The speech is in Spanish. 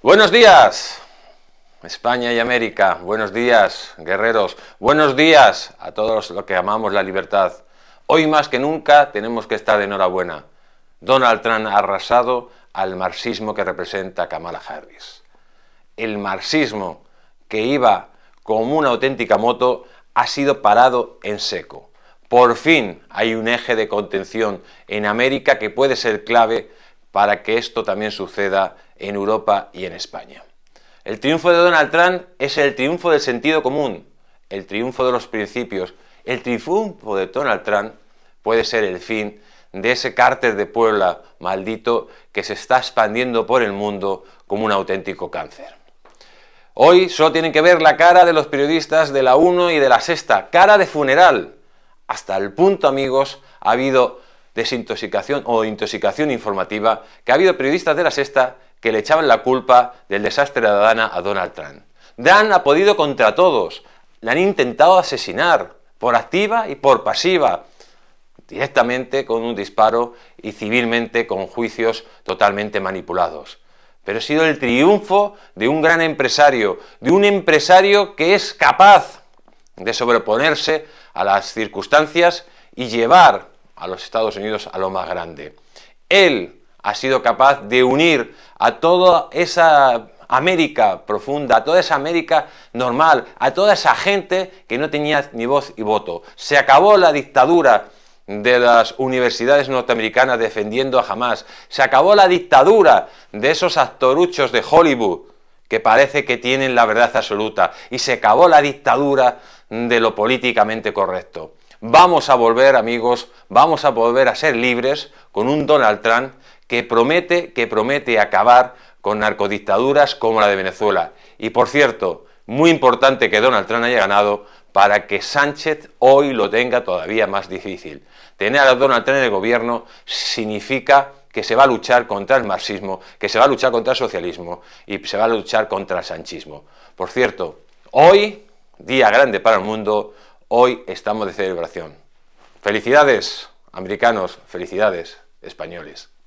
Buenos días, España y América. Buenos días, guerreros. Buenos días a todos los que amamos la libertad. Hoy más que nunca tenemos que estar de enhorabuena. Donald Trump ha arrasado al marxismo que representa Kamala Harris. El marxismo que iba como una auténtica moto ha sido parado en seco. Por fin hay un eje de contención en América que puede ser clave para que esto también suceda en Europa y en España. El triunfo de Donald Trump es el triunfo del sentido común, el triunfo de los principios. El triunfo de Donald Trump puede ser el fin de ese cárter de Puebla maldito que se está expandiendo por el mundo como un auténtico cáncer. Hoy solo tienen que ver la cara de los periodistas de la 1 y de la Sexta, cara de funeral. Hasta el punto, amigos, ha habido desintoxicación o intoxicación informativa, que ha habido periodistas de la Sexta que le echaban la culpa del desastre de Adana a Donald Trump. Dan ha podido contra todos, le han intentado asesinar por activa y por pasiva, directamente con un disparo y civilmente con juicios totalmente manipulados. Pero ha sido el triunfo de un gran empresario, de un empresario que es capaz de sobreponerse a las circunstancias y llevar a los Estados Unidos a lo más grande. Él ha sido capaz de unir a toda esa América profunda, a toda esa América normal, a toda esa gente que no tenía ni voz y voto. Se acabó la dictadura de las universidades norteamericanas defendiendo a Hamas. Se acabó la dictadura de esos actoruchos de Hollywood que parece que tienen la verdad absoluta. Y se acabó la dictadura de lo políticamente correcto. Vamos a volver, amigos, vamos a volver a ser libres con un Donald Trump que promete, que promete acabar con narcodictaduras como la de Venezuela. Y por cierto, muy importante que Donald Trump haya ganado para que Sánchez hoy lo tenga todavía más difícil. Tener a Donald Trump en el gobierno significa que se va a luchar contra el marxismo, que se va a luchar contra el socialismo y se va a luchar contra el sanchismo. Por cierto, hoy, día grande para el mundo, hoy estamos de celebración. Felicidades, americanos, felicidades, españoles.